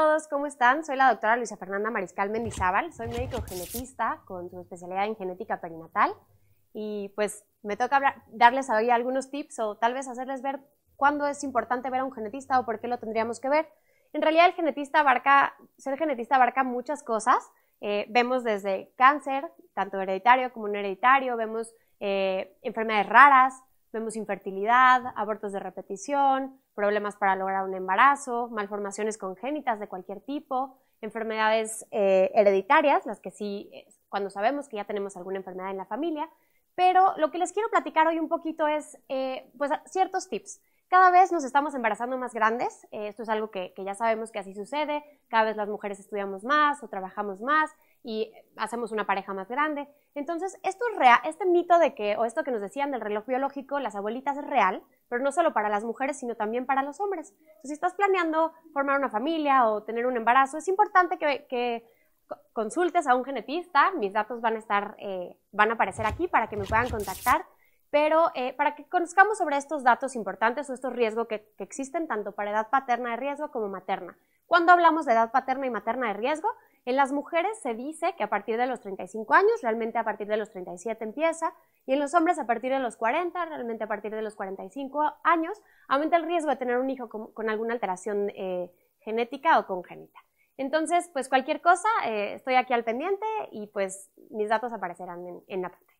todos, ¿cómo están? Soy la doctora Luisa Fernanda Mariscal Mendizábal, soy médico genetista con su especialidad en genética perinatal y pues me toca darles hoy algunos tips o tal vez hacerles ver cuándo es importante ver a un genetista o por qué lo tendríamos que ver. En realidad el genetista abarca, ser genetista abarca muchas cosas, eh, vemos desde cáncer, tanto hereditario como no hereditario, vemos eh, enfermedades raras, vemos infertilidad, abortos de repetición, problemas para lograr un embarazo, malformaciones congénitas de cualquier tipo, enfermedades eh, hereditarias, las que sí, eh, cuando sabemos que ya tenemos alguna enfermedad en la familia. Pero lo que les quiero platicar hoy un poquito es, eh, pues, ciertos tips cada vez nos estamos embarazando más grandes, eh, esto es algo que, ya sabemos que así sucede, cada vez las mujeres estudiamos más o trabajamos más y hacemos una pareja más grande. Entonces, esto es real, este mito de que, o esto que nos decían del reloj biológico, las abuelitas es real, pero no solo para las mujeres, sino también para los hombres. si estás planeando formar una familia o tener un embarazo, es importante que, consultes a un genetista, mis datos van a estar, eh, van a aparecer aquí para que me puedan contactar pero eh, para que conozcamos sobre estos datos importantes o estos riesgos que, existen tanto para edad paterna de riesgo como materna. Cuando hablamos de edad paterna y materna de riesgo, en las mujeres se dice que a partir de los 35 años, realmente a partir de los 37 empieza, y en los hombres a partir de los 40, realmente a partir de los 45 años, aumenta el riesgo de tener un hijo con, alguna alteración eh, genética o congénita. Entonces, pues cualquier cosa, eh, estoy aquí al pendiente y pues mis datos aparecerán en, en la pantalla.